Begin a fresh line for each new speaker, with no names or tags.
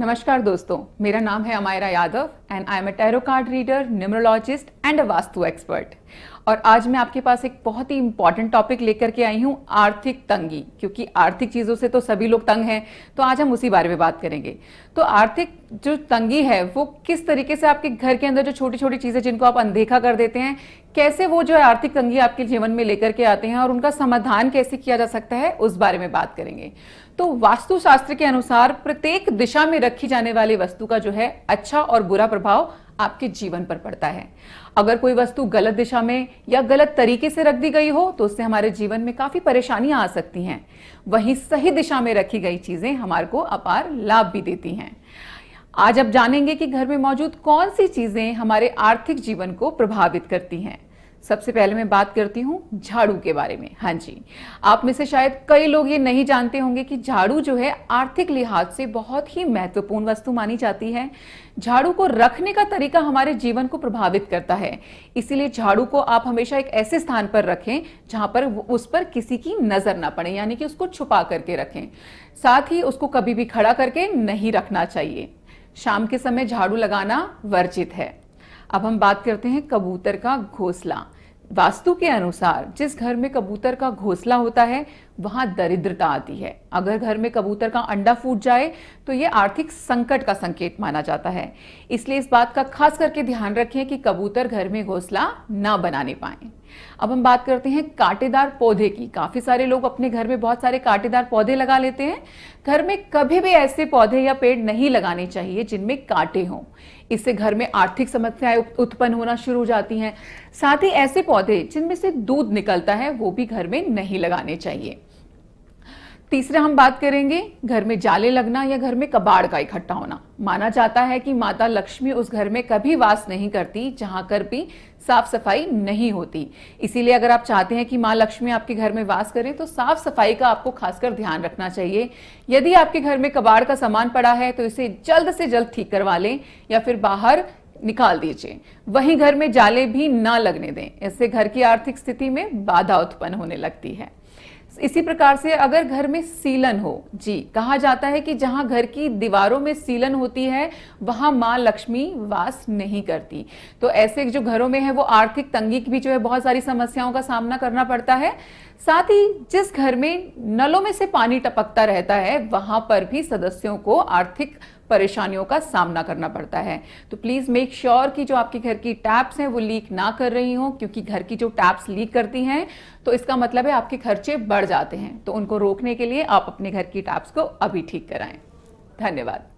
नमस्कार दोस्तों मेरा नाम है Amayra Yadav and I am a tarot card reader numerologist and a vastu expert और आज मैं आपके पास एक बहुत ही इंपॉर्टेंट टॉपिक लेकर के आई हूं आर्थिक तंगी क्योंकि आर्थिक चीज़ों से तो सभी लोग तंग हैं तो आज हम उसी बारे में बात करेंगे तो आर्थिक जो तंगी है वो किस तरीके से आपके घर के अंदर जो छोटी छोटी चीज़ें जिनको आप अनदेखा कर देते हैं कैसे वो जो है आर्थिक तंगी आपके जीवन में लेकर के आते हैं और उनका समाधान कैसे किया जा सकता है उस बारे में बात करेंगे तो वास्तुशास्त्र के अनुसार प्रत्येक दिशा में रखी जाने वाली वस्तु का जो है अच्छा और बुरा प्रभाव आपके जीवन पर पड़ता है अगर कोई वस्तु गलत दिशा में या गलत तरीके से रख दी गई हो तो उससे हमारे जीवन में काफ़ी परेशानियां आ सकती हैं वहीं सही दिशा में रखी गई चीज़ें हमारे को अपार लाभ भी देती हैं आज आप जानेंगे कि घर में मौजूद कौन सी चीज़ें हमारे आर्थिक जीवन को प्रभावित करती हैं सबसे पहले मैं बात करती हूँ झाड़ू के बारे में हाँ जी आप में से शायद कई लोग ये नहीं जानते होंगे कि झाड़ू जो है आर्थिक लिहाज से बहुत ही महत्वपूर्ण वस्तु मानी जाती है झाड़ू को रखने का तरीका हमारे जीवन को प्रभावित करता है इसीलिए झाड़ू को आप हमेशा एक ऐसे स्थान पर रखें जहां पर उस पर किसी की नजर ना पड़े यानी कि उसको छुपा करके रखें साथ ही उसको कभी भी खड़ा करके नहीं रखना चाहिए शाम के समय झाड़ू लगाना वर्जित है अब हम बात करते हैं कबूतर का घोंसला वास्तु के अनुसार जिस घर में कबूतर का घोंसला होता है वहां दरिद्रता आती है अगर घर में कबूतर का अंडा फूट जाए तो ये आर्थिक संकट का संकेत माना जाता है इसलिए इस बात का खास करके ध्यान रखें कि कबूतर घर में घोंसला ना बनाने पाए अब हम बात करते हैं कांटेदार पौधे की काफी सारे लोग अपने घर में बहुत सारे कांटेदार पौधे लगा लेते हैं घर में कभी भी ऐसे पौधे या पेड़ नहीं लगाने चाहिए जिनमें कांटे हों इससे घर में आर्थिक समस्याएं उत्पन्न होना शुरू हो जाती हैं साथ ही ऐसे पौधे जिनमें से दूध निकलता है वो भी घर में नहीं लगाने चाहिए तीसरा हम बात करेंगे घर में जाले लगना या घर में कबाड़ का इकट्ठा होना माना जाता है कि माता लक्ष्मी उस घर में कभी वास नहीं करती जहां कर भी साफ सफाई नहीं होती इसीलिए अगर आप चाहते हैं कि माँ लक्ष्मी आपके घर में वास करें तो साफ सफाई का आपको खासकर ध्यान रखना चाहिए यदि आपके घर में कबाड़ का सामान पड़ा है तो इसे जल्द से जल्द ठीक करवा लें या फिर बाहर निकाल दीजिए वहीं घर में जाले भी ना लगने दें इससे घर की आर्थिक स्थिति में बाधा उत्पन्न होने लगती है इसी प्रकार से अगर घर में सीलन हो जी कहा जाता है कि जहां घर की दीवारों में सीलन होती है वहां मां लक्ष्मी वास नहीं करती तो ऐसे जो घरों में है वो आर्थिक तंगी की भी जो है बहुत सारी समस्याओं का सामना करना पड़ता है साथ ही जिस घर में नलों में से पानी टपकता रहता है वहां पर भी सदस्यों को आर्थिक परेशानियों का सामना करना पड़ता है तो प्लीज़ मेक श्योर कि जो आपके घर की टैप्स हैं वो लीक ना कर रही हों क्योंकि घर की जो टैप्स लीक करती हैं तो इसका मतलब है आपके खर्चे बढ़ जाते हैं तो उनको रोकने के लिए आप अपने घर की टैप्स को अभी ठीक कराएं धन्यवाद